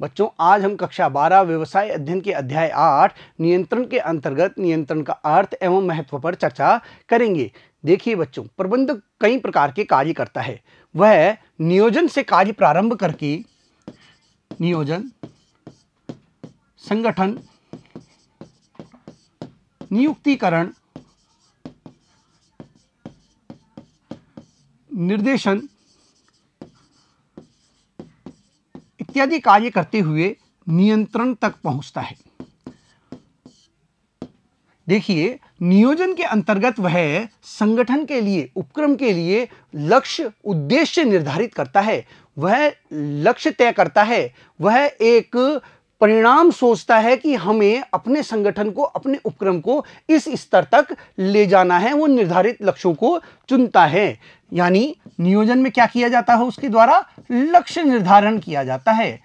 बच्चों आज हम कक्षा 12 व्यवसाय अध्ययन के अध्याय 8 नियंत्रण के अंतर्गत नियंत्रण का अर्थ एवं महत्व पर चर्चा करेंगे देखिए बच्चों प्रबंधक कई प्रकार के कार्य करता है वह नियोजन से कार्य प्रारंभ करके नियोजन संगठन नियुक्तिकरण निर्देशन इत्यादि कार्य करते हुए नियंत्रण तक पहुंचता है देखिए नियोजन के अंतर्गत वह संगठन के लिए उपक्रम के लिए लक्ष्य उद्देश्य निर्धारित करता है वह लक्ष्य तय करता है वह एक परिणाम सोचता है कि हमें अपने संगठन को अपने उपक्रम को इस स्तर तक ले जाना है वो निर्धारित लक्ष्यों को चुनता है यानी नियोजन में क्या किया जाता है उसके द्वारा लक्ष्य निर्धारण किया जाता है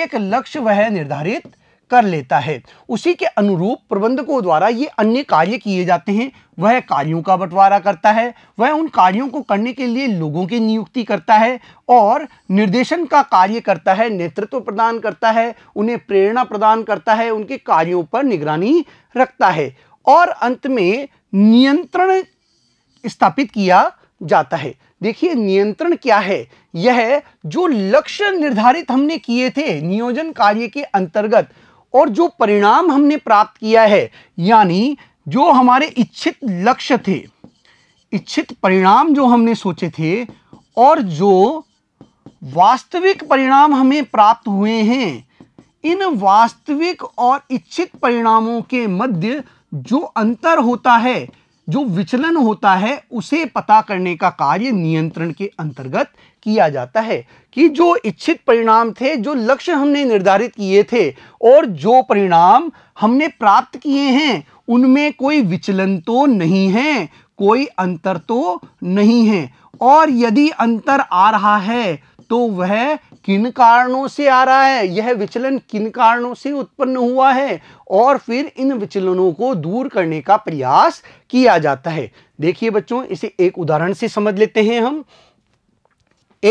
एक लक्ष्य वह निर्धारित कर लेता है उसी के अनुरूप प्रबंधकों द्वारा ये अन्य कार्य किए जाते हैं वह कार्यों का बंटवारा करता है वह उन कार्यों को करने के लिए लोगों की नियुक्ति करता है और निर्देशन का कार्य करता है नेतृत्व प्रदान करता है उन्हें प्रेरणा प्रदान करता है उनके कार्यों पर निगरानी रखता है और अंत में नियंत्रण स्थापित किया जाता है देखिए नियंत्रण क्या है यह जो लक्ष्य निर्धारित हमने किए थे नियोजन कार्य के अंतर्गत और जो परिणाम हमने प्राप्त किया है यानी जो हमारे इच्छित लक्ष्य थे इच्छित परिणाम जो हमने सोचे थे और जो वास्तविक परिणाम हमें प्राप्त हुए हैं इन वास्तविक और इच्छित परिणामों के मध्य जो अंतर होता है जो विचलन होता है उसे पता करने का कार्य नियंत्रण के अंतर्गत किया जाता है कि जो इच्छित परिणाम थे जो लक्ष्य हमने निर्धारित किए थे और जो परिणाम हमने प्राप्त किए हैं उनमें कोई विचलन तो नहीं है कोई अंतर तो नहीं है और यदि अंतर आ रहा है तो वह किन कारणों से आ रहा है यह विचलन किन कारणों से उत्पन्न हुआ है और फिर इन विचलनों को दूर करने का प्रयास किया जाता है देखिए बच्चों इसे एक उदाहरण से समझ लेते हैं हम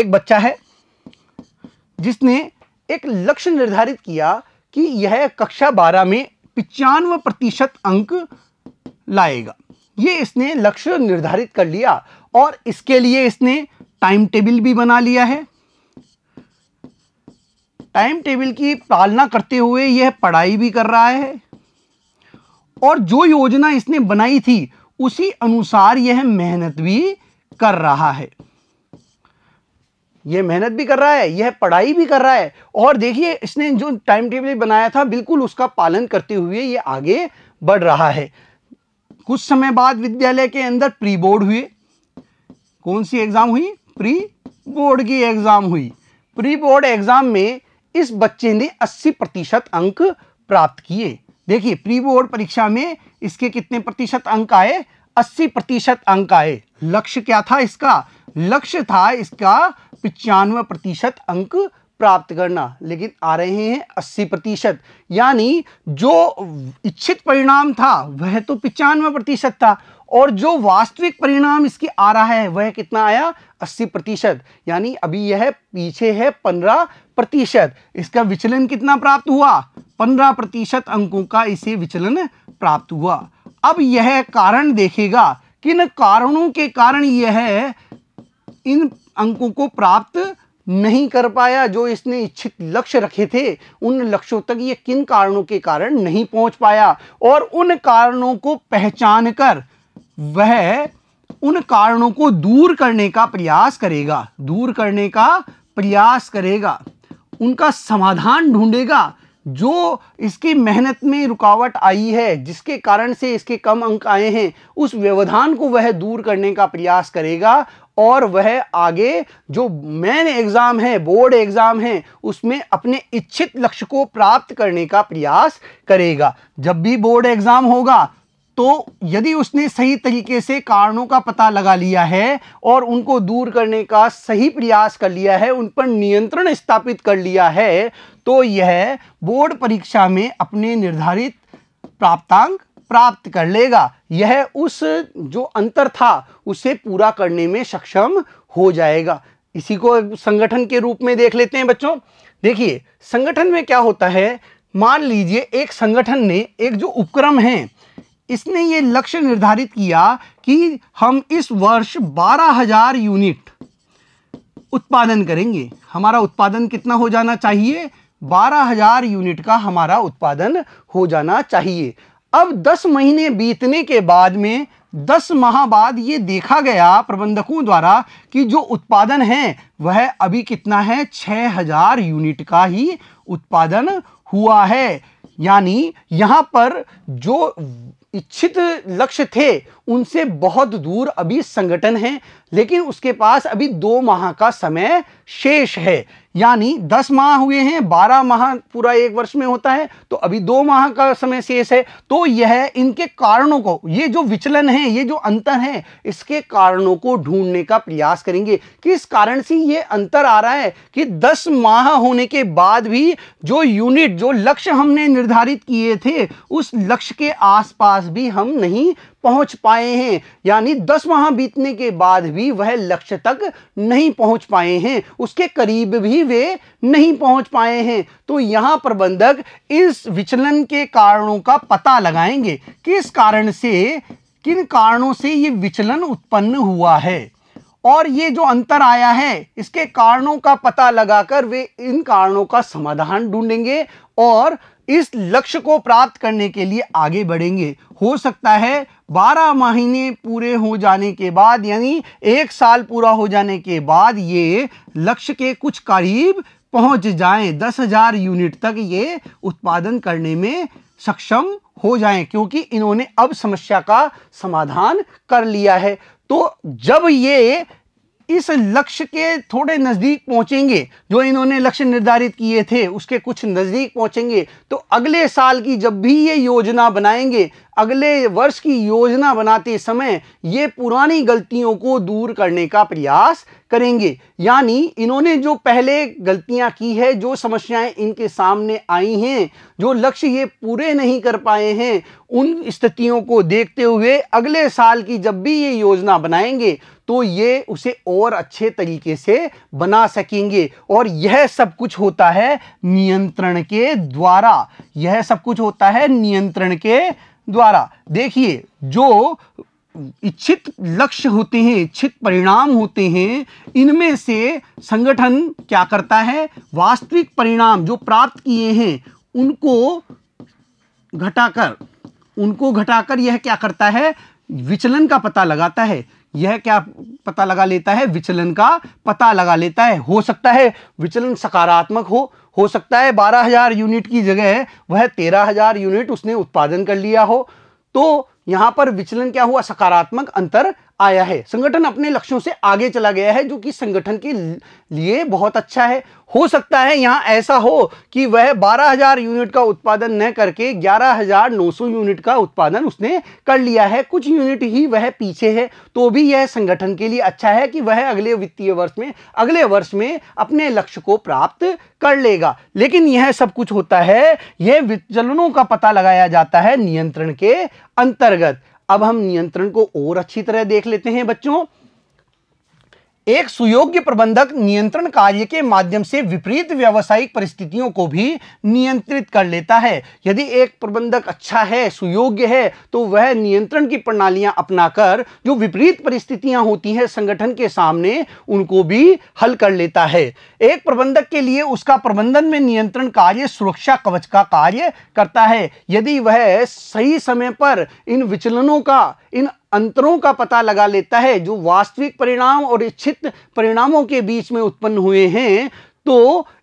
एक बच्चा है जिसने एक लक्ष्य निर्धारित किया कि यह कक्षा बारह में पचानवे प्रतिशत अंक लाएगा ये इसने लक्ष्य निर्धारित कर लिया और इसके लिए इसने टाइम टेबल भी बना लिया है टाइम टेबल की पालना करते हुए यह पढ़ाई भी कर रहा है और जो योजना इसने बनाई थी उसी अनुसार यह मेहनत भी कर रहा है ये मेहनत भी कर रहा है यह पढ़ाई भी कर रहा है और देखिए इसने जो टाइम टेबल बनाया था बिल्कुल उसका पालन करते हुए ये आगे बढ़ रहा है कुछ समय बाद विद्यालय के अंदर प्री बोर्ड हुए कौन सी एग्ज़ाम हुई प्री बोर्ड की एग्ज़ाम हुई प्री बोर्ड एग्ज़ाम में इस बच्चे ने 80 प्रतिशत अंक प्राप्त किए देखिए प्री बोर्ड परीक्षा में इसके कितने प्रतिशत अंक आए 80 प्रतिशत अंक आए लक्ष्य क्या था इसका लक्ष्य था इसका पचानवे प्रतिशत अंक प्राप्त करना लेकिन आ रहे हैं 80 प्रतिशत यानी जो इच्छित परिणाम था वह तो पचानवे प्रतिशत था और जो वास्तविक परिणाम इसकी आ रहा है वह कितना आया 80 प्रतिशत यानी अभी यह पीछे है 15 प्रतिशत इसका विचलन कितना प्राप्त हुआ 15 प्रतिशत अंकों का इसे विचलन प्राप्त हुआ अब यह कारण देखेगा किन कारणों के कारण यह इन अंकों को प्राप्त नहीं कर पाया जो इसने इच्छित लक्ष्य रखे थे उन लक्ष्यों तक ये किन कारणों के कारण नहीं पहुंच पाया और उन कारणों को पहचान कर वह उन कारणों को दूर करने का प्रयास करेगा दूर करने का प्रयास करेगा उनका समाधान ढूंढेगा जो इसकी मेहनत में रुकावट आई है जिसके कारण से इसके कम अंक आए हैं उस व्यवधान को वह दूर करने का प्रयास करेगा और वह आगे जो मेन एग्ज़ाम है बोर्ड एग्ज़ाम है उसमें अपने इच्छित लक्ष्य को प्राप्त करने का प्रयास करेगा जब भी बोर्ड एग्ज़ाम होगा तो यदि उसने सही तरीके से कारणों का पता लगा लिया है और उनको दूर करने का सही प्रयास कर लिया है उन पर नियंत्रण स्थापित कर लिया है तो यह बोर्ड परीक्षा में अपने निर्धारित प्राप्तांक प्राप्त कर लेगा यह उस जो अंतर था उसे पूरा करने में सक्षम हो जाएगा इसी को संगठन के रूप में देख लेते हैं बच्चों देखिए संगठन में क्या होता है मान लीजिए एक संगठन ने एक जो उपक्रम है इसने ये लक्ष्य निर्धारित किया कि हम इस वर्ष 12000 यूनिट उत्पादन करेंगे हमारा उत्पादन कितना हो जाना चाहिए 12000 यूनिट का हमारा उत्पादन हो जाना चाहिए अब दस महीने बीतने के बाद में दस माह बाद ये देखा गया प्रबंधकों द्वारा कि जो उत्पादन है वह अभी कितना है छ हजार यूनिट का ही उत्पादन हुआ है यानी यहाँ पर जो इच्छित लक्ष्य थे उनसे बहुत दूर अभी संगठन है लेकिन उसके पास अभी दो माह का समय शेष है यानी दस माह हुए हैं बारह माह पूरा एक वर्ष में होता है तो अभी दो माह का समय शेष है तो यह इनके कारणों को ये जो विचलन है ये जो अंतर है इसके कारणों को ढूंढने का प्रयास करेंगे किस कारण से ये अंतर आ रहा है कि दस माह होने के बाद भी जो यूनिट जो लक्ष्य हमने निर्धारित किए थे उस लक्ष्य के आसपास भी हम नहीं पहुंच पाए हैं यानी दस माह बीतने के बाद भी वह लक्ष्य तक नहीं पहुंच पाए हैं उसके करीब भी वे नहीं पहुंच पाए हैं तो यहाँ प्रबंधक इस विचलन के कारणों का पता लगाएंगे किस कारण से किन कारणों से ये विचलन उत्पन्न हुआ है और ये जो अंतर आया है इसके कारणों का पता लगाकर वे इन कारणों का समाधान ढूंढेंगे और इस लक्ष्य को प्राप्त करने के लिए आगे बढ़ेंगे हो सकता है 12 महीने पूरे हो जाने के बाद यानी एक साल पूरा हो जाने के बाद ये लक्ष्य के कुछ करीब पहुंच जाएं दस हज़ार यूनिट तक ये उत्पादन करने में सक्षम हो जाएं क्योंकि इन्होंने अब समस्या का समाधान कर लिया है तो जब ये इस लक्ष्य के थोड़े नज़दीक पहुंचेंगे जो इन्होंने लक्ष्य निर्धारित किए थे उसके कुछ नज़दीक पहुंचेंगे तो अगले साल की जब भी ये योजना बनाएंगे अगले वर्ष की योजना बनाते समय ये पुरानी गलतियों को दूर करने का प्रयास करेंगे यानी इन्होंने जो पहले गलतियां की है जो समस्याएं इनके सामने आई हैं जो लक्ष्य ये पूरे नहीं कर पाए हैं उन स्थितियों को देखते हुए अगले साल की जब भी ये योजना बनाएंगे तो ये उसे और अच्छे तरीके से बना सकेंगे और यह सब कुछ होता है नियंत्रण के द्वारा यह सब कुछ होता है नियंत्रण के द्वारा देखिए जो इच्छित लक्ष्य होते हैं इच्छित परिणाम होते हैं इनमें से संगठन क्या करता है वास्तविक परिणाम जो प्राप्त किए हैं उनको घटाकर उनको घटाकर यह क्या करता है विचलन का पता लगाता है यह क्या पता लगा लेता है विचलन का पता लगा लेता है हो सकता है विचलन सकारात्मक हो हो सकता है बारह हजार यूनिट की जगह वह तेरह हजार यूनिट उसने उत्पादन कर लिया हो तो यहां पर विचलन क्या हुआ सकारात्मक अंतर आया है संगठन अपने लक्ष्यों से आगे चला गया है जो कि संगठन के लिए बहुत अच्छा है हो सकता है यहाँ ऐसा हो कि वह 12,000 यूनिट का उत्पादन न करके 11,900 यूनिट का उत्पादन उसने कर लिया है कुछ यूनिट ही वह पीछे है तो भी यह संगठन के लिए अच्छा है कि वह अगले वित्तीय वर्ष में अगले वर्ष में अपने लक्ष्य को प्राप्त कर लेगा लेकिन यह सब कुछ होता है यह विचलनों का पता लगाया जाता है नियंत्रण के अंतर्गत अब हम नियंत्रण को और अच्छी तरह देख लेते हैं बच्चों एक सुयोग्य प्रबंधक नियंत्रण कार्य के माध्यम से विपरीत व्यावसायिक परिस्थितियों को भी नियंत्रित कर लेता है यदि एक प्रबंधक अच्छा है सुयोग्य है तो वह नियंत्रण की प्रणालियां अपनाकर जो विपरीत परिस्थितियां होती हैं संगठन के सामने उनको भी हल कर लेता है एक प्रबंधक के लिए उसका प्रबंधन में नियंत्रण कार्य सुरक्षा कवच का कार्य करता है यदि वह सही समय पर इन विचलनों का इन अंतरों का पता लगा लेता है जो वास्तविक परिणाम और इच्छित परिणामों के बीच में उत्पन्न हुए हैं तो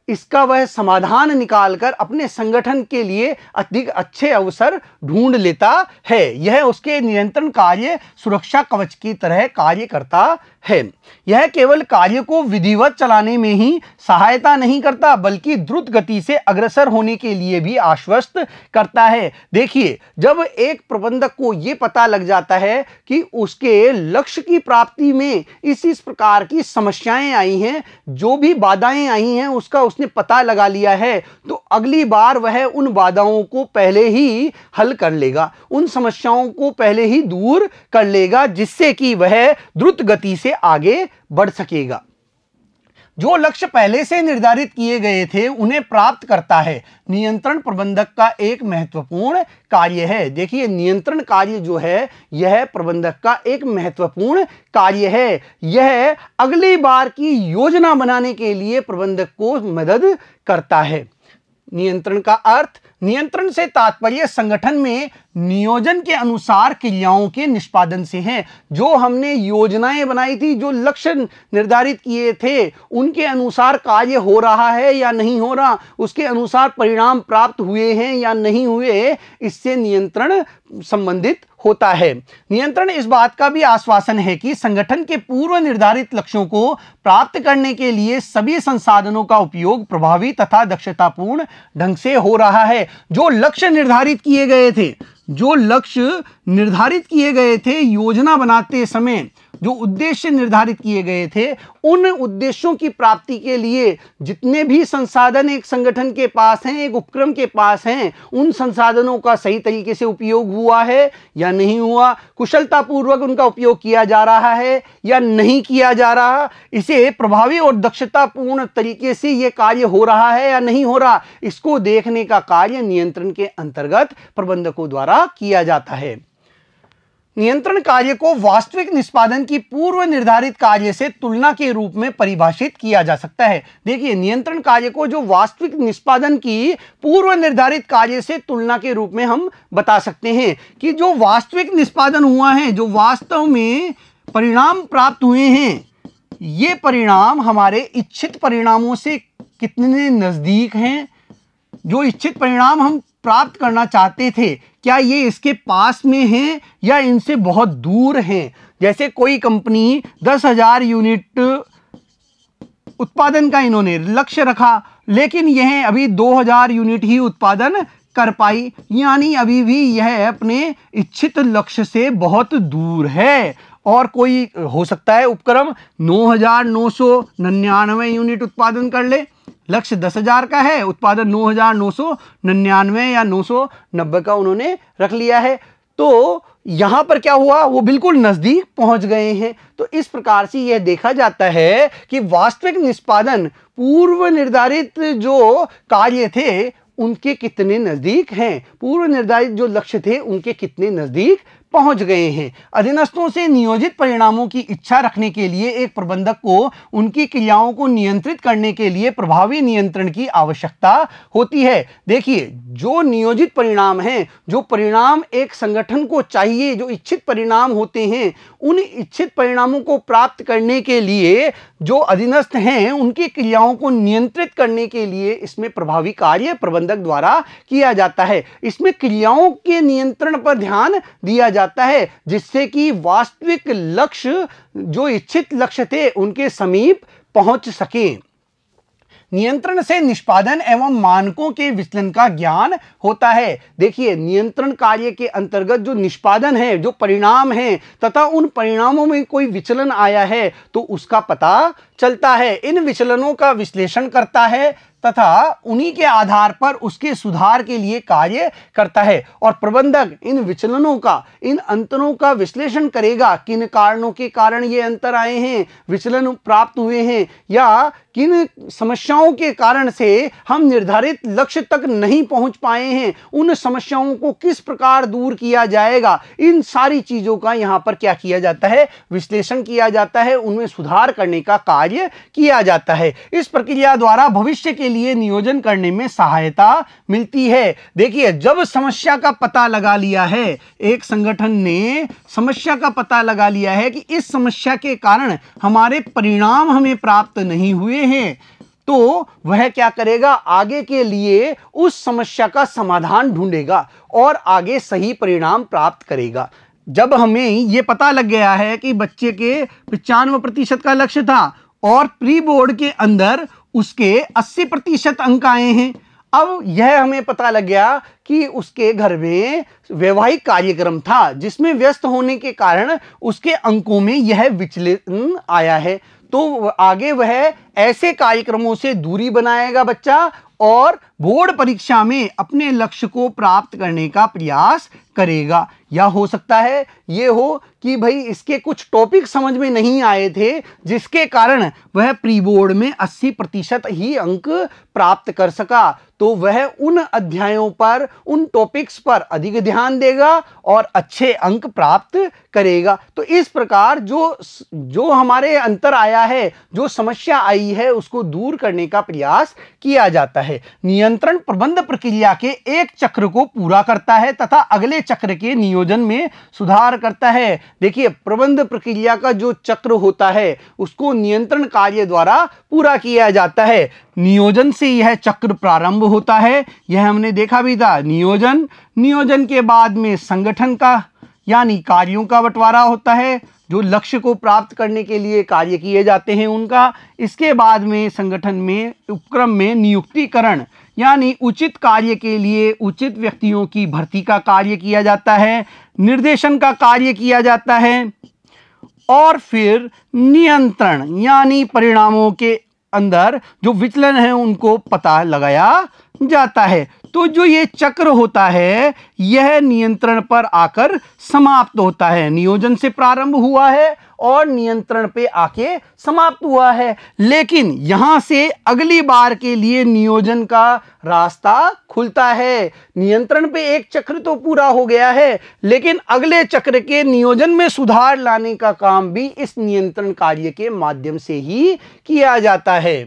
इसका वह समाधान निकालकर अपने संगठन के लिए अधिक अच्छे अवसर ढूंढ लेता है यह उसके नियंत्रण कार्य सुरक्षा कवच की तरह कार्य करता है यह केवल कार्य को विधिवत चलाने में ही सहायता नहीं करता बल्कि द्रुत गति से अग्रसर होने के लिए भी आश्वस्त करता है देखिए जब एक प्रबंधक को यह पता लग जाता है कि उसके लक्ष्य की प्राप्ति में इस इस प्रकार की समस्याएं आई हैं जो भी बाधाएं आई हैं उसका उसने पता लगा लिया है तो अगली बार वह उन बाधाओं को पहले ही हल कर लेगा उन समस्याओं को पहले ही दूर कर लेगा जिससे कि वह द्रुत गति से से आगे बढ़ सकेगा जो लक्ष्य पहले से निर्धारित किए गए थे उन्हें प्राप्त करता है नियंत्रण प्रबंधक का एक महत्वपूर्ण कार्य है देखिए नियंत्रण कार्य जो है यह प्रबंधक का एक महत्वपूर्ण कार्य है यह अगली बार की योजना बनाने के लिए प्रबंधक को मदद करता है नियंत्रण का अर्थ नियंत्रण से तात्पर्य संगठन में नियोजन के अनुसार क्रियाओं के निष्पादन से है जो हमने योजनाएं बनाई थी जो लक्ष्य निर्धारित किए थे उनके अनुसार कार्य हो रहा है या नहीं हो रहा उसके अनुसार परिणाम प्राप्त हुए हैं या नहीं हुए इससे नियंत्रण संबंधित होता है नियंत्रण इस बात का भी आश्वासन है कि संगठन के पूर्व निर्धारित लक्ष्यों को प्राप्त करने के लिए सभी संसाधनों का उपयोग प्रभावी तथा दक्षतापूर्ण ढंग से हो रहा है जो लक्ष्य निर्धारित किए गए थे जो लक्ष्य निर्धारित किए गए थे योजना बनाते समय जो उद्देश्य निर्धारित किए गए थे उन उद्देश्यों की प्राप्ति के लिए जितने भी संसाधन एक संगठन के पास हैं एक उपक्रम के पास हैं उन संसाधनों का सही तरीके से उपयोग हुआ है या नहीं हुआ कुशलतापूर्वक उनका उपयोग किया जा रहा है या नहीं किया जा रहा इसे प्रभावी और दक्षतापूर्ण तरीके से ये कार्य हो रहा है या नहीं हो रहा इसको देखने का कार्य नियंत्रण के अंतर्गत प्रबंधकों द्वारा किया जाता है नियंत्रण कार्य को वास्तविक निष्पादन की पूर्व निर्धारित कार्य से तुलना के रूप में परिभाषित किया जा सकता है देखिए नियंत्रण कार्य को जो वास्तविक निष्पादन की पूर्व निर्धारित कार्य से तुलना के रूप में हम बता सकते हैं कि जो वास्तविक निष्पादन हुआ है जो वास्तव में परिणाम प्राप्त हुए हैं ये परिणाम हमारे इच्छित परिणामों से कितने नज़दीक हैं जो इच्छित परिणाम हम प्राप्त करना चाहते थे क्या ये इसके पास में हैं या इनसे बहुत दूर हैं जैसे कोई कंपनी दस हज़ार यूनिट उत्पादन का इन्होंने लक्ष्य रखा लेकिन यह अभी 2000 यूनिट ही उत्पादन कर पाई यानी अभी भी यह अपने इच्छित लक्ष्य से बहुत दूर है और कोई हो सकता है उपक्रम नौ हज़ार नौ सौ निन्यानवे यूनिट उत्पादन कर ले लक्ष्य दस हजार का है उत्पादन नौ हजार नौ सौ निन्यानवे या नौ सौ नब्बे का उन्होंने रख लिया है तो यहां पर क्या हुआ वो बिल्कुल नज़दीक पहुंच गए हैं तो इस प्रकार से यह देखा जाता है कि वास्तविक निष्पादन पूर्व निर्धारित जो कार्य थे उनके कितने नज़दीक हैं पूर्व निर्धारित जो लक्ष्य थे उनके कितने नज़दीक पहुंच गए हैं अधीनस्थों से नियोजित परिणामों की इच्छा रखने के लिए एक प्रबंधक को उनकी क्रियाओं को नियंत्रित करने के लिए प्रभावी नियंत्रण की आवश्यकता होती है देखिए जो नियोजित परिणाम हैं जो परिणाम एक संगठन को चाहिए जो इच्छित परिणाम होते हैं उन इच्छित परिणामों को प्राप्त करने के लिए जो अधीनस्थ हैं उनकी क्रियाओं को नियंत्रित करने के लिए इसमें प्रभावी कार्य प्रबंधक द्वारा किया जाता है इसमें क्रियाओं के नियंत्रण पर ध्यान दिया जाता है जिससे कि वास्तविक लक्ष्य जो इच्छित लक्ष्य थे उनके समीप पहुंच सकें नियंत्रण से निष्पादन एवं मानकों के विचलन का ज्ञान होता है देखिए नियंत्रण कार्य के अंतर्गत जो निष्पादन है जो परिणाम है तथा उन परिणामों में कोई विचलन आया है तो उसका पता चलता है इन विचलनों का विश्लेषण करता है तथा उन्हीं के आधार पर उसके सुधार के लिए कार्य करता है और प्रबंधक इन विचलनों का इन अंतरों का विश्लेषण करेगा किन कारणों के कारण ये अंतर आए हैं विचलन प्राप्त हुए हैं या किन समस्याओं के कारण से हम निर्धारित लक्ष्य तक नहीं पहुंच पाए हैं उन समस्याओं को किस प्रकार दूर किया जाएगा इन सारी चीज़ों का यहाँ पर क्या किया जाता है विश्लेषण किया जाता है उनमें सुधार करने का कार्य किया जाता है इस प्रक्रिया द्वारा भविष्य के लिए नियोजन करने में सहायता मिलती है देखिए जब समस्या का पता लगा लिया है एक संगठन ने समस्या का पता लगा लिया है कि इस समस्या के कारण हमारे परिणाम हमें प्राप्त नहीं हुए हैं तो वह क्या करेगा आगे के लिए उस समस्या का समाधान ढूंढेगा और आगे सही परिणाम प्राप्त करेगा जब हमें ये पता लग गया है कि बच्चे के पचानवे प्रतिशत का लक्ष्य था और प्री बोर्ड के अंदर उसके 80 प्रतिशत अंक आए हैं अब यह हमें पता लग गया कि उसके घर में वैवाहिक कार्यक्रम था जिसमें व्यस्त होने के कारण उसके अंकों में यह विचलन आया है तो आगे वह ऐसे कार्यक्रमों से दूरी बनाएगा बच्चा और बोर्ड परीक्षा में अपने लक्ष्य को प्राप्त करने का प्रयास करेगा या हो सकता है ये हो कि भाई इसके कुछ टॉपिक समझ में नहीं आए थे जिसके कारण वह प्री बोर्ड में 80 प्रतिशत ही अंक प्राप्त कर सका तो वह उन अध्यायों पर उन टॉपिक्स पर अधिक ध्यान देगा और अच्छे अंक प्राप्त करेगा तो इस प्रकार जो जो हमारे अंतर आया है जो समस्या आई है उसको दूर करने का प्रयास किया जाता है है नियंत्रण प्रबंध प्रक्रिया के एक चक्र को पूरा करता है तथा अगले चक्र के नियोजन में सुधार करता है देखिए प्रबंध प्रक्रिया का जो चक्र होता है उसको नियंत्रण कार्य द्वारा पूरा किया जाता है नियोजन से यह चक्र प्रारंभ होता है यह हमने देखा भी था नियोजन नियोजन के बाद में संगठन का यानी कार्यों का बंटवारा होता है जो लक्ष्य को प्राप्त करने के लिए कार्य किए जाते हैं उनका इसके बाद में संगठन में उपक्रम में नियुक्तिकरण यानी उचित कार्य के लिए उचित व्यक्तियों की भर्ती का कार्य किया जाता है निर्देशन का कार्य किया जाता है और फिर नियंत्रण यानी परिणामों के अंदर जो विचलन है उनको पता लगाया जाता है तो जो ये चक्र होता है यह नियंत्रण पर आकर समाप्त होता है नियोजन से प्रारंभ हुआ है और नियंत्रण पे आके समाप्त हुआ है लेकिन यहां से अगली बार के लिए नियोजन का रास्ता खुलता है नियंत्रण पे एक चक्र तो पूरा हो गया है लेकिन अगले चक्र के नियोजन में सुधार लाने का काम भी इस नियंत्रण कार्य के माध्यम से ही किया जाता है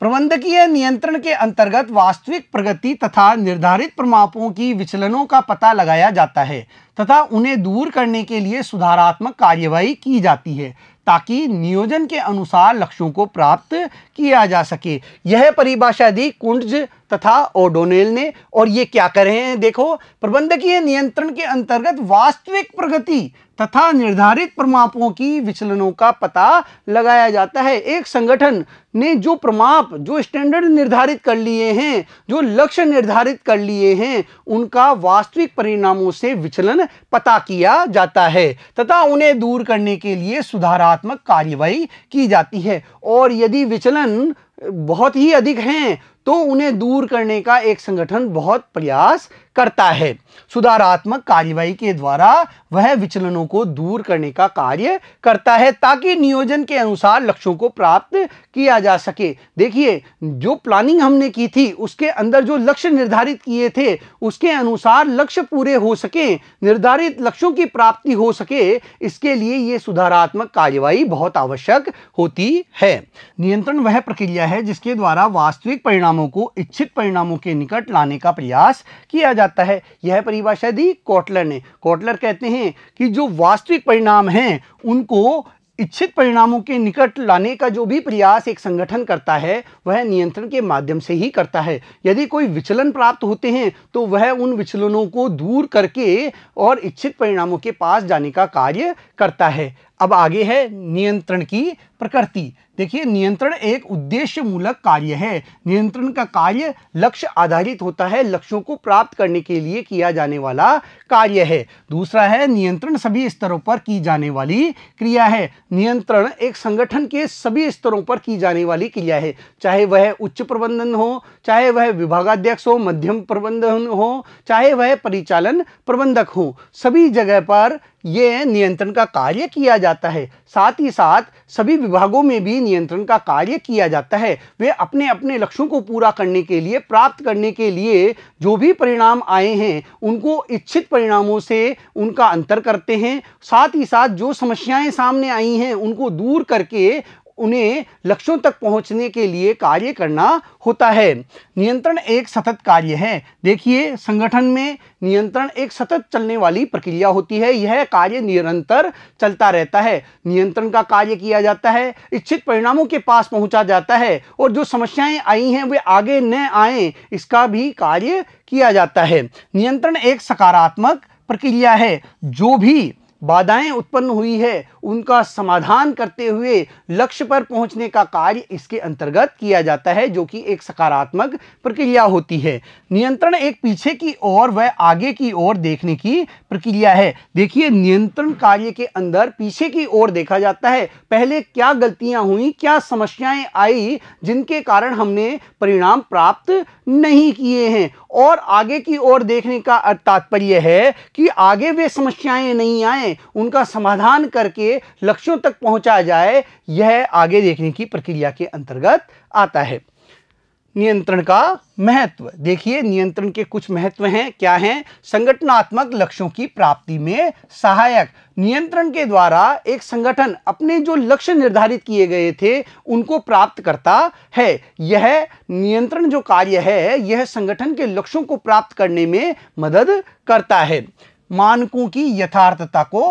प्रबंधकीय नियंत्रण के अंतर्गत वास्तविक प्रगति तथा निर्धारित प्रमापों की विचलनों का पता लगाया जाता है तथा उन्हें दूर करने के लिए सुधारात्मक कार्यवाही की जाती है ताकि नियोजन के अनुसार लक्ष्यों को प्राप्त किया जा सके यह परिभाषा दी कुंज तथा ओडोनेल ने और ये क्या कर रहे हैं देखो प्रबंधकीय नियंत्रण के अंतर्गत वास्तविक प्रगति तथा निर्धारित प्रमापों की विचलनों का पता लगाया जाता है एक संगठन ने जो प्रमाप जो स्टैंडर्ड निर्धारित कर लिए हैं जो लक्ष्य निर्धारित कर लिए हैं उनका वास्तविक परिणामों से विचलन पता किया जाता है तथा उन्हें दूर करने के लिए सुधारात्मक कार्यवाही की जाती है और यदि विचलन बहुत ही अधिक हैं तो उन्हें दूर करने का एक संगठन बहुत प्रयास करता है सुधारात्मक कार्यवाही के द्वारा वह विचलनों को दूर करने का कार्य करता है ताकि नियोजन के अनुसार लक्ष्यों को प्राप्त किया जा सके देखिए जो प्लानिंग हमने की थी उसके अंदर जो लक्ष्य निर्धारित किए थे उसके अनुसार लक्ष्य पूरे हो सके निर्धारित लक्ष्यों की प्राप्ति हो सके इसके लिए ये सुधारात्मक कार्यवाही बहुत आवश्यक होती है नियंत्रण वह प्रक्रिया है जिसके द्वारा वास्तविक परिणामों परिणामों को इच्छित परिणामों के निकट लाने का प्रयास किया जाता है यह परिभाषा दी कोटलर ने कोटलर कहते हैं कि जो वास्तविक परिणाम हैं उनको इच्छित परिणामों के निकट लाने का जो भी प्रयास एक संगठन करता है वह नियंत्रण के माध्यम से ही करता है यदि कोई विचलन प्राप्त होते हैं तो वह उन विचलनों को दूर करके और इच्छित परिणामों के पास जाने का कार्य करता है अब आगे है नियंत्रण की प्रकृति देखिए नियंत्रण एक उद्देश्य मूलक कार्य है नियंत्रण का कार्य लक्ष्य आधारित होता है लक्ष्यों को प्राप्त करने के लिए किया जाने वाला कार्य है दूसरा है नियंत्रण सभी स्तरों पर की जाने वाली क्रिया है नियंत्रण एक संगठन के सभी स्तरों पर की जाने वाली क्रिया है चाहे वह उच्च प्रबंधन हो चाहे वह विभागाध्यक्ष हो मध्यम प्रबंधन हो चाहे वह परिचालन प्रबंधक हो सभी जगह पर ये नियंत्रण का कार्य किया जाता है साथ ही साथ सभी विभागों में भी नियंत्रण का कार्य किया जाता है वे अपने अपने लक्ष्यों को पूरा करने के लिए प्राप्त करने के लिए जो भी परिणाम आए हैं उनको इच्छित परिणामों से उनका अंतर करते हैं साथ ही साथ जो समस्याएं सामने आई हैं उनको दूर करके उन्हें लक्ष्यों तक पहुंचने के लिए कार्य करना होता है नियंत्रण एक सतत कार्य है देखिए संगठन में नियंत्रण एक सतत चलने वाली प्रक्रिया होती है यह कार्य निरंतर चलता रहता है नियंत्रण का कार्य किया जाता है इच्छित परिणामों के पास पहुंचा जाता है और जो समस्याएं आई हैं वे आगे न आए इसका भी कार्य किया जाता है नियंत्रण एक सकारात्मक प्रक्रिया है जो भी बाधाएं उत्पन्न हुई है उनका समाधान करते हुए लक्ष्य पर पहुंचने का कार्य इसके अंतर्गत किया जाता है जो कि एक सकारात्मक प्रक्रिया होती है नियंत्रण एक पीछे की ओर व आगे की ओर देखने की प्रक्रिया है देखिए नियंत्रण कार्य के अंदर पीछे की ओर देखा जाता है पहले क्या गलतियां हुई क्या समस्याएं आई जिनके कारण हमने परिणाम प्राप्त नहीं किए हैं और आगे की ओर देखने का तात्पर्य है कि आगे वे समस्याएं नहीं आए उनका समाधान करके लक्ष्यों तक पहुंचा जाए यह आगे देखने की प्रक्रिया के अंतर्गत आता है नियंत्रण का महत्व देखिए नियंत्रण के कुछ महत्व हैं क्या हैं संगठनात्मक लक्ष्यों की प्राप्ति में सहायक नियंत्रण के द्वारा एक संगठन अपने जो लक्ष्य निर्धारित किए गए थे उनको प्राप्त करता है यह नियंत्रण जो कार्य है यह संगठन के लक्ष्यों को प्राप्त करने में मदद करता है मानकों की यथार्थता को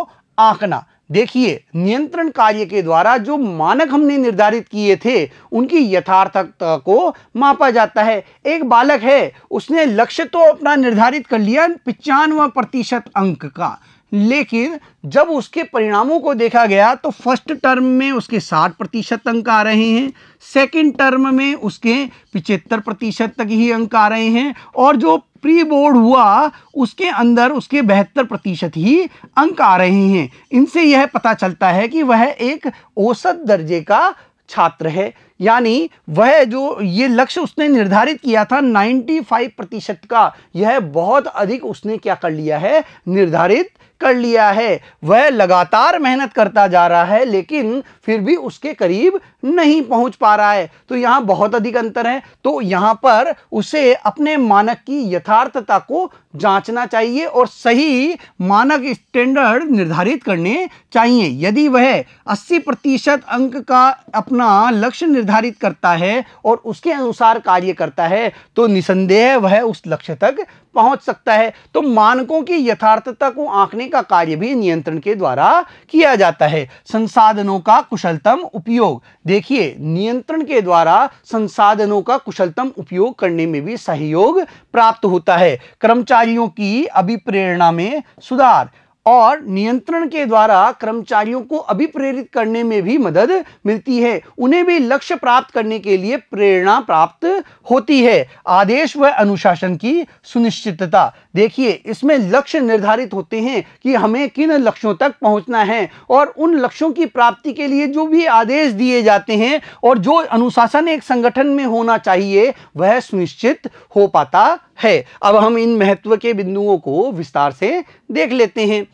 आंकना देखिए नियंत्रण कार्य के द्वारा जो मानक हमने निर्धारित किए थे उनकी यथार्थता को मापा जाता है एक बालक है उसने लक्ष्य तो अपना निर्धारित कर लिया पचानवे प्रतिशत अंक का लेकिन जब उसके परिणामों को देखा गया तो फर्स्ट टर्म में उसके 60 प्रतिशत अंक आ रहे हैं सेकंड टर्म में उसके पिचहत्तर प्रतिशत तक ही अंक आ रहे हैं और जो प्री बोर्ड हुआ उसके अंदर उसके बहत्तर प्रतिशत ही अंक आ रहे हैं इनसे यह पता चलता है कि वह एक औसत दर्जे का छात्र है यानी वह जो ये लक्ष्य उसने निर्धारित किया था 95 प्रतिशत का यह बहुत अधिक उसने क्या कर लिया है निर्धारित कर लिया है वह लगातार मेहनत करता जा रहा है लेकिन फिर भी उसके करीब नहीं पहुंच पा रहा है तो यहाँ बहुत अधिक अंतर है तो यहाँ पर उसे अपने मानक की यथार्थता को जांचना चाहिए और सही मानक स्टैंडर्ड निर्धारित करने चाहिए यदि वह 80 प्रतिशत अंक का अपना लक्ष्य निर्धारित करता है और उसके अनुसार कार्य करता है तो निसंदेह वह उस लक्ष्य तक पहुंच सकता है तो मानकों की यथार्थता को आंकने का कार्य भी नियंत्रण के द्वारा किया जाता है संसाधनों का कुशलतम उपयोग देखिए नियंत्रण के द्वारा संसाधनों का कुशलतम उपयोग करने में भी सहयोग प्राप्त होता है कर्मचारियों की अभिप्रेरणा में सुधार और नियंत्रण के द्वारा कर्मचारियों को अभिप्रेरित करने में भी मदद मिलती है उन्हें भी लक्ष्य प्राप्त करने के लिए प्रेरणा प्राप्त होती है आदेश व अनुशासन की सुनिश्चितता देखिए इसमें लक्ष्य निर्धारित होते हैं कि हमें किन लक्ष्यों तक पहुंचना है और उन लक्ष्यों की प्राप्ति के लिए जो भी आदेश दिए जाते हैं और जो अनुशासन एक संगठन में होना चाहिए वह सुनिश्चित हो पाता है अब हम इन महत्व के बिंदुओं को विस्तार से देख लेते हैं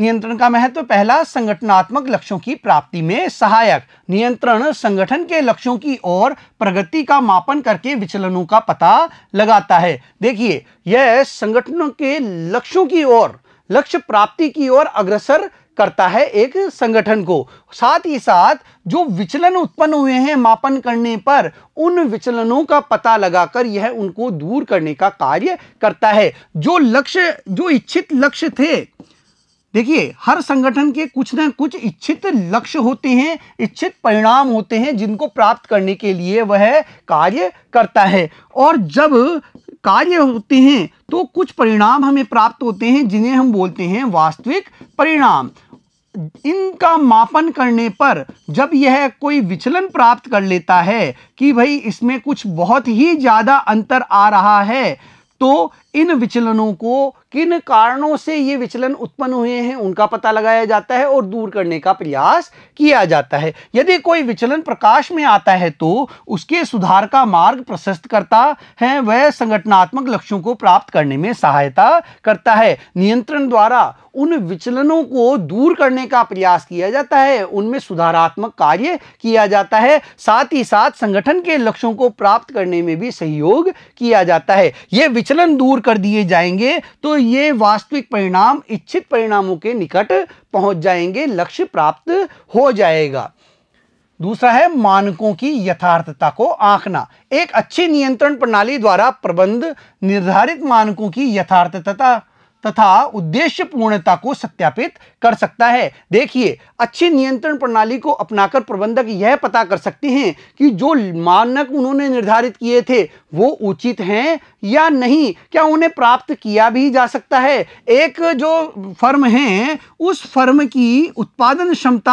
नियंत्रण का महत्व तो पहला संगठनात्मक लक्ष्यों की प्राप्ति में सहायक नियंत्रण संगठन के लक्ष्यों की ओर प्रगति का मापन करके विचलनों का पता लगाता है देखिए यह संगठनों के लक्ष्यों की ओर लक्ष्य प्राप्ति की ओर अग्रसर करता है एक संगठन को साथ ही साथ जो विचलन उत्पन्न हुए हैं मापन करने पर उन विचलनों का पता लगाकर यह उनको दूर करने का कार्य करता है जो लक्ष्य जो इच्छित लक्ष्य थे देखिए हर संगठन के कुछ ना कुछ इच्छित लक्ष्य होते हैं इच्छित परिणाम होते हैं जिनको प्राप्त करने के लिए वह कार्य करता है और जब कार्य होते हैं तो कुछ परिणाम हमें प्राप्त होते हैं जिन्हें हम बोलते हैं वास्तविक परिणाम इनका मापन करने पर जब यह कोई विचलन प्राप्त कर लेता है कि भाई इसमें कुछ बहुत ही ज़्यादा अंतर आ रहा है तो इन विचलनों को किन कारणों से ये विचलन उत्पन्न हुए हैं उनका पता लगाया जाता है और दूर करने का प्रयास किया जाता है यदि कोई विचलन प्रकाश में आता है तो उसके सुधार का मार्ग प्रशस्त करता है वह संगठनात्मक लक्ष्यों को प्राप्त करने में सहायता करता है नियंत्रण द्वारा उन विचलनों को दूर करने का प्रयास किया जाता है उनमें सुधारात्मक कार्य किया जाता है साथ ही साथ संगठन के लक्ष्यों को प्राप्त करने में भी सहयोग किया जाता है यह विचलन दूर कर दिए जाएंगे तो ये वास्तविक परिणाम इच्छित परिणामों के निकट पहुंच जाएंगे लक्ष्य प्राप्त हो जाएगा दूसरा है मानकों की यथार्थता को आंकना एक अच्छी नियंत्रण प्रणाली द्वारा प्रबंध निर्धारित मानकों की यथार्थता तथा उद्देश्य पूर्णता को सत्यापित कर सकता है देखिए अच्छी नियंत्रण प्रणाली को अपनाकर प्रबंधक यह पता कर सकते हैं कि जो मानक उन्होंने निर्धारित किए थे वो उचित हैं या नहीं क्या उन्हें प्राप्त किया भी जा सकता है एक जो फर्म है उस फर्म की उत्पादन क्षमता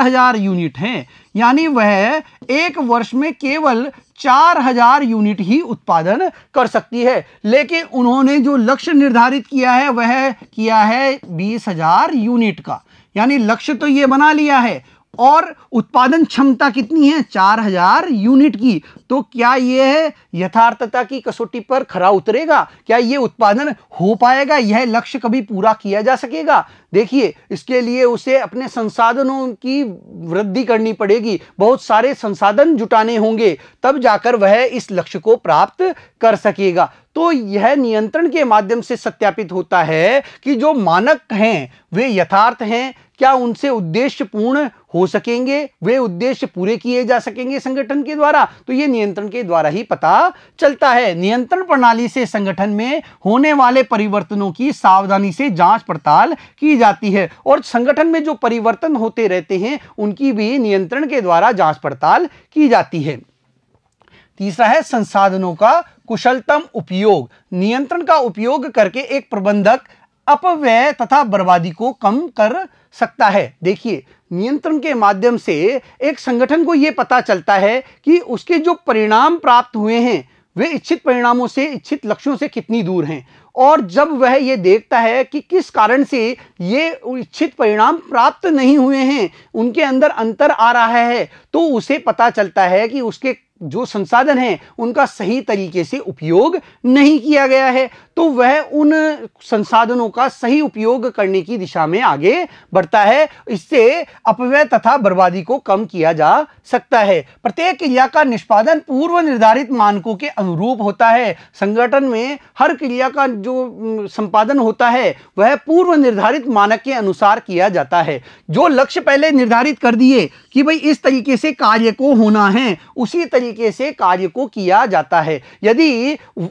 हजार यूनिट है यानी वह एक वर्ष में केवल चार हजार यूनिट ही उत्पादन कर सकती है लेकिन उन्होंने जो लक्ष्य निर्धारित किया है वह किया है बीस हजार यूनिट का यानी लक्ष्य तो ये बना लिया है और उत्पादन क्षमता कितनी है 4000 यूनिट की तो क्या यह है यथार्थता की कसौटी पर खरा उतरेगा क्या ये उत्पादन हो पाएगा यह लक्ष्य कभी पूरा किया जा सकेगा देखिए इसके लिए उसे अपने संसाधनों की वृद्धि करनी पड़ेगी बहुत सारे संसाधन जुटाने होंगे तब जाकर वह इस लक्ष्य को प्राप्त कर सकेगा तो यह नियंत्रण के माध्यम से सत्यापित होता है कि जो मानक हैं वे यथार्थ हैं क्या उनसे उद्देश्य पूर्ण हो सकेंगे वे उद्देश्य पूरे किए जा सकेंगे संगठन के द्वारा तो ये नियंत्रण के द्वारा ही पता चलता है नियंत्रण प्रणाली से संगठन में होने वाले परिवर्तनों की सावधानी से जांच पड़ताल की जाती है और संगठन में जो परिवर्तन होते रहते हैं उनकी भी नियंत्रण के द्वारा जांच पड़ताल की जाती है तीसरा है संसाधनों का कुशलतम उपयोग नियंत्रण का उपयोग करके एक प्रबंधक अपव्यय तथा बर्बादी को कम कर सकता है देखिए नियंत्रण के माध्यम से एक संगठन को ये पता चलता है कि उसके जो परिणाम प्राप्त हुए हैं वे इच्छित परिणामों से इच्छित लक्ष्यों से कितनी दूर हैं और जब वह ये देखता है कि किस कारण से ये इच्छित परिणाम प्राप्त नहीं हुए हैं उनके अंदर अंतर आ रहा है तो उसे पता चलता है कि उसके जो संसाधन हैं उनका सही तरीके से उपयोग नहीं किया गया है तो वह उन संसाधनों का सही उपयोग करने की दिशा में आगे बढ़ता है इससे अपव्यय तथा बर्बादी को कम किया जा सकता है प्रत्येक क्रिया का निष्पादन पूर्व निर्धारित मानकों के अनुरूप होता है संगठन में हर क्रिया का जो संपादन होता है वह पूर्व निर्धारित मानक के अनुसार किया जाता है जो लक्ष्य पहले निर्धारित कर दिए कि भाई इस तरीके से कार्य को होना है उसी तरीके से कार्य को किया जाता है यदि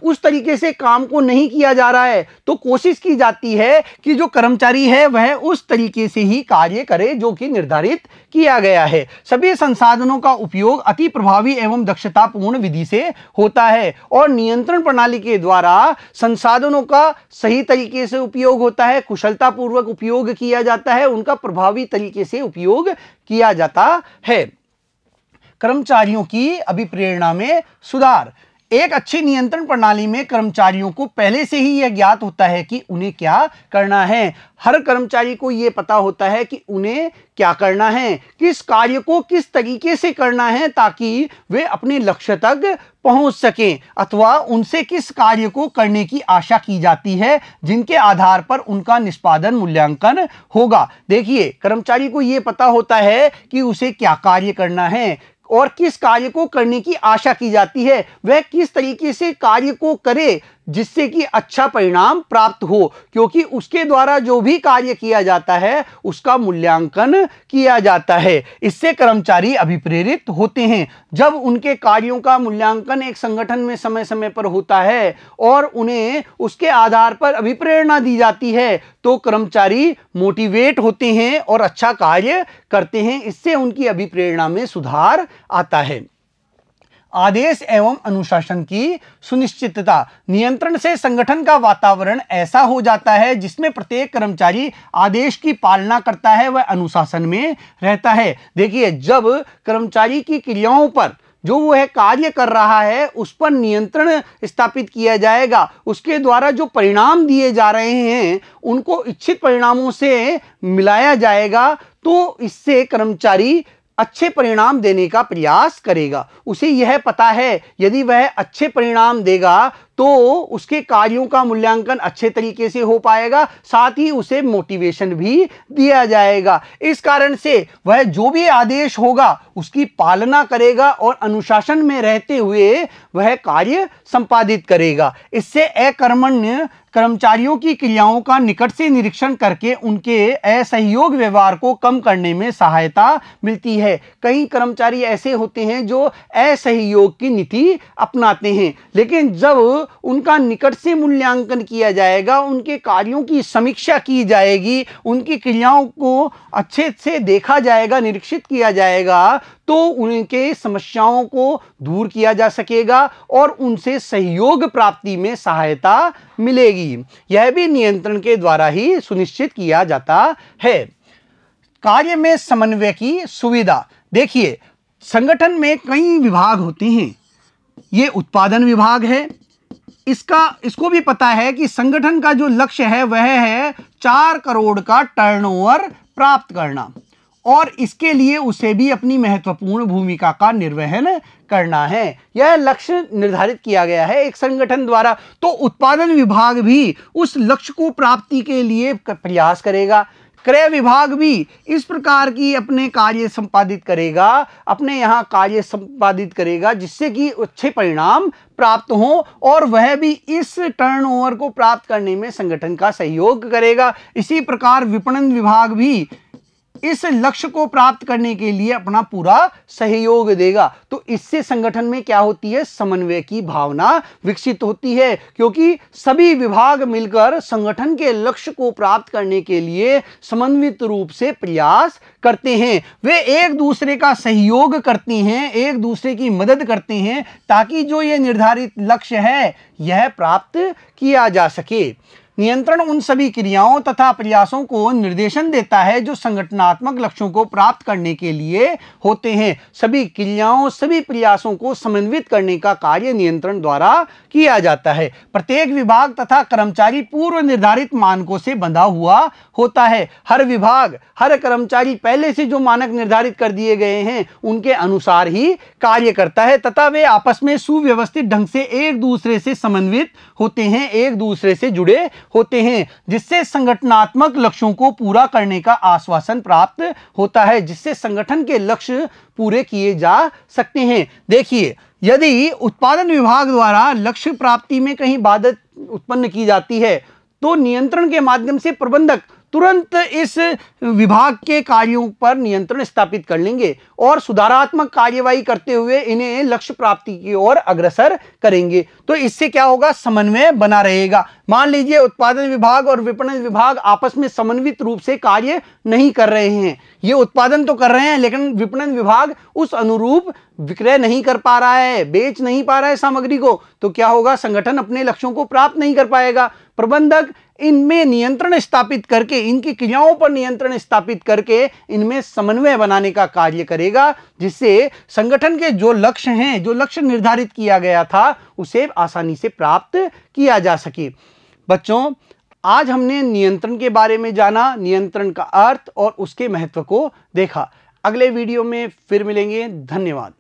उस तरीके से काम को नहीं किया जा रहा है तो कोशिश की जाती है कि जो कर्मचारी है वह उस तरीके से ही कार्य करे जो कि निर्धारित किया गया है सभी संसाधनों का उपयोग अति प्रभावी एवं दक्षतापूर्ण विधि से होता है और नियंत्रण प्रणाली के द्वारा संसाधनों का सही तरीके से उपयोग होता है कुशलतापूर्वक उपयोग किया जाता है उनका प्रभावी तरीके से उपयोग किया जाता है कर्मचारियों की अभिप्रेरणा में सुधार एक अच्छी नियंत्रण प्रणाली में कर्मचारियों को पहले से ही यह ज्ञात होता है कि उन्हें क्या करना है हर कर्मचारी को यह पता होता है कि उन्हें क्या करना है किस कार्य को किस तरीके से करना है ताकि वे अपने लक्ष्य तक पहुंच सकें अथवा उनसे किस कार्य को करने की आशा की जाती है जिनके आधार पर उनका निष्पादन मूल्यांकन होगा देखिए कर्मचारी को यह पता होता है कि उसे क्या कार्य करना है और किस कार्य को करने की आशा की जाती है वह किस तरीके से कार्य को करे जिससे कि अच्छा परिणाम प्राप्त हो क्योंकि उसके द्वारा जो भी कार्य किया जाता है उसका मूल्यांकन किया जाता है इससे कर्मचारी अभिप्रेरित होते हैं जब उनके कार्यों का मूल्यांकन एक संगठन में समय समय पर होता है और उन्हें उसके आधार पर अभिप्रेरणा दी जाती है तो कर्मचारी मोटिवेट होते हैं और अच्छा कार्य करते हैं इससे उनकी अभिप्रेरणा में सुधार आता है आदेश एवं अनुशासन की सुनिश्चितता नियंत्रण से संगठन का वातावरण ऐसा हो जाता है जिसमें प्रत्येक कर्मचारी आदेश की पालना करता है वह अनुशासन में रहता है देखिए जब कर्मचारी की क्रियाओं पर जो वह कार्य कर रहा है उस पर नियंत्रण स्थापित किया जाएगा उसके द्वारा जो परिणाम दिए जा रहे हैं उनको इच्छित परिणामों से मिलाया जाएगा तो इससे कर्मचारी अच्छे परिणाम देने का प्रयास करेगा उसे यह पता है यदि वह अच्छे परिणाम देगा तो उसके कार्यों का मूल्यांकन अच्छे तरीके से हो पाएगा साथ ही उसे मोटिवेशन भी दिया जाएगा इस कारण से वह जो भी आदेश होगा उसकी पालना करेगा और अनुशासन में रहते हुए वह कार्य संपादित करेगा इससे अकर्मण्य कर्मचारियों की क्रियाओं का निकट से निरीक्षण करके उनके असहयोग व्यवहार को कम करने में सहायता मिलती है कई कर्मचारी ऐसे होते हैं जो असहयोग की नीति अपनाते हैं लेकिन जब उनका निकट से मूल्यांकन किया जाएगा उनके कार्यों की समीक्षा की जाएगी उनकी क्रियाओं को अच्छे से देखा जाएगा निरीक्षित किया जाएगा तो उनके समस्याओं को दूर किया जा सकेगा और उनसे सहयोग प्राप्ति में सहायता मिलेगी यह भी नियंत्रण के द्वारा ही सुनिश्चित किया जाता है कार्य में समन्वय की सुविधा देखिए संगठन में कई विभाग होते हैं ये उत्पादन विभाग है इसका इसको भी पता है कि संगठन का जो लक्ष्य है वह है चार करोड़ का टर्नओवर प्राप्त करना और इसके लिए उसे भी अपनी महत्वपूर्ण भूमिका का निर्वहन करना है यह लक्ष्य निर्धारित किया गया है एक संगठन द्वारा तो उत्पादन विभाग भी उस लक्ष्य को प्राप्ति के लिए प्रयास करेगा क्रय विभाग भी इस प्रकार की अपने कार्य संपादित करेगा अपने यहाँ कार्य संपादित करेगा जिससे कि अच्छे परिणाम प्राप्त हों और वह भी इस टर्नओवर को प्राप्त करने में संगठन का सहयोग करेगा इसी प्रकार विपणन विभाग भी इस लक्ष्य को प्राप्त करने के लिए अपना पूरा सहयोग देगा तो इससे संगठन में क्या होती है समन्वय की भावना विकसित होती है क्योंकि सभी विभाग मिलकर संगठन के लक्ष्य को प्राप्त करने के लिए समन्वित रूप से प्रयास करते हैं वे एक दूसरे का सहयोग करते हैं एक दूसरे की मदद करते हैं ताकि जो ये निर्धारित लक्ष्य है यह प्राप्त किया जा सके नियंत्रण उन सभी क्रियाओं तथा प्रयासों को निर्देशन देता है जो संगठनात्मक लक्ष्यों को प्राप्त करने के लिए होते हैं सभी क्रियाओं सभी प्रयासों को समन्वित करने का कार्य नियंत्रण द्वारा किया जाता है प्रत्येक विभाग तथा कर्मचारी पूर्व निर्धारित मानकों से बंधा हुआ होता है हर विभाग हर कर्मचारी पहले से जो मानक निर्धारित कर दिए गए हैं उनके अनुसार ही कार्य करता है तथा वे आपस में सुव्यवस्थित ढंग से एक दूसरे से समन्वित होते हैं एक दूसरे से जुड़े होते हैं जिससे संगठनात्मक लक्ष्यों को पूरा करने का आश्वासन प्राप्त होता है जिससे संगठन के लक्ष्य पूरे किए जा सकते हैं देखिए यदि उत्पादन विभाग द्वारा लक्ष्य प्राप्ति में कहीं बाधा उत्पन्न की जाती है तो नियंत्रण के माध्यम से प्रबंधक तुरंत इस विभाग के कार्यों पर नियंत्रण स्थापित कर लेंगे और सुधारात्मक कार्यवाही करते हुए इन्हें लक्ष्य प्राप्ति की ओर अग्रसर करेंगे तो इससे क्या होगा समन्वय बना रहेगा मान लीजिए उत्पादन विभाग और विपणन विभाग आपस में समन्वित रूप से कार्य नहीं कर रहे हैं ये उत्पादन तो कर रहे हैं लेकिन विपणन विभाग उस अनुरूप विक्रय नहीं कर पा रहा है बेच नहीं पा रहा है सामग्री को तो क्या होगा संगठन अपने लक्ष्यों को प्राप्त नहीं कर पाएगा प्रबंधक इनमें नियंत्रण स्थापित करके इनकी क्रियाओं पर नियंत्रण स्थापित करके इनमें समन्वय बनाने का कार्य करेगा जिससे संगठन के जो लक्ष्य हैं जो लक्ष्य निर्धारित किया गया था उसे आसानी से प्राप्त किया जा सके बच्चों आज हमने नियंत्रण के बारे में जाना नियंत्रण का अर्थ और उसके महत्व को देखा अगले वीडियो में फिर मिलेंगे धन्यवाद